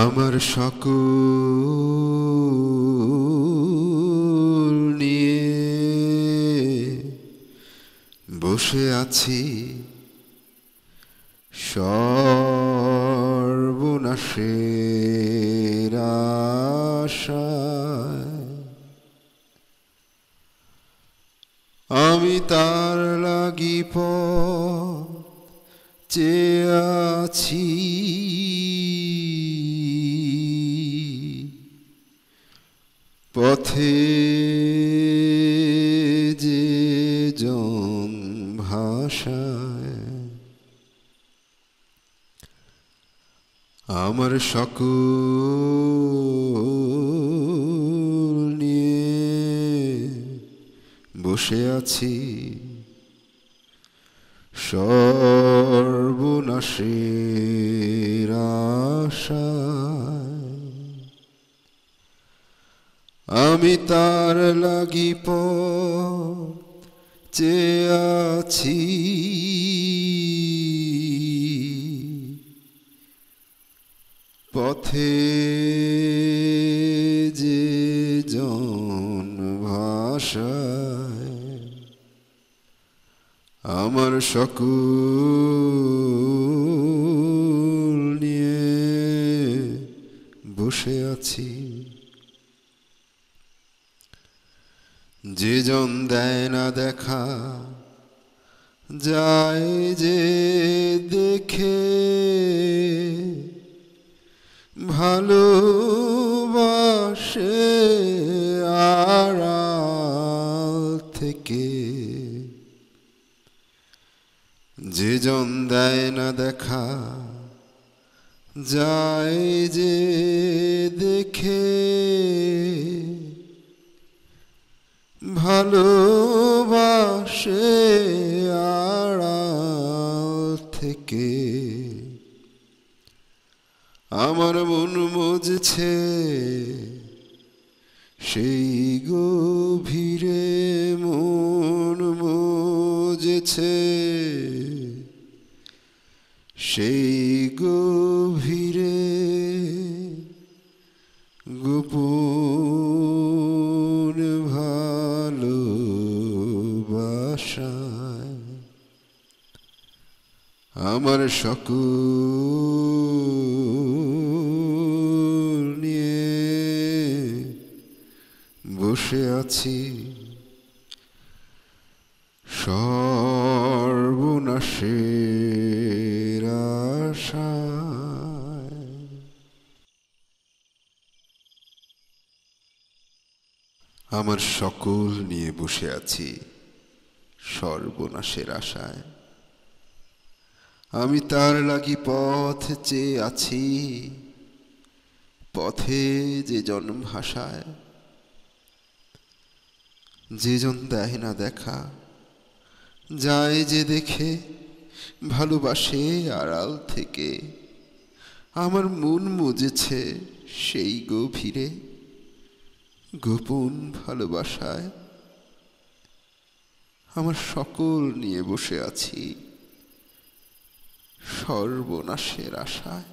আমার সকল নিয়ে বসে আছি সর্বনাশের আমি তার লাগি পেয়াছি চেয়ে আছি পথে যে জন ভাষায় আমার সকল নিয়ে বসে আছি সর্বনাশের আশা আমি তার লাগি প চে আছি পথে যে জন ভাষায় আমার সকল নিয়ে বসে আছি যেজন দেয় না দেখা যায় যে দেখে ভালোবাসে আড়াল থেকে যেজন দেয় না দেখা যায় যে দেখে ভালোবাসে আড়াল থেকে আমার মন বুঝছে সেই গভীরে মন মজছে সেই গভীর আমার সকল নিয়ে বসে আছি সর্বনাশের আশা আমার সকল নিয়ে বসে আছি সর্বনাশের আশায় আমি তার লাগি পথ চেয়ে আছি পথে যে জন্ম ভাষায় যেজন দেয় না দেখা যায় যে দেখে ভালোবাসে আড়াল থেকে আমার মন মুজেছে সেই গভীরে গোপন ভালোবাসায় আমার সকল নিয়ে বসে আছি সর্বনাশের আশায়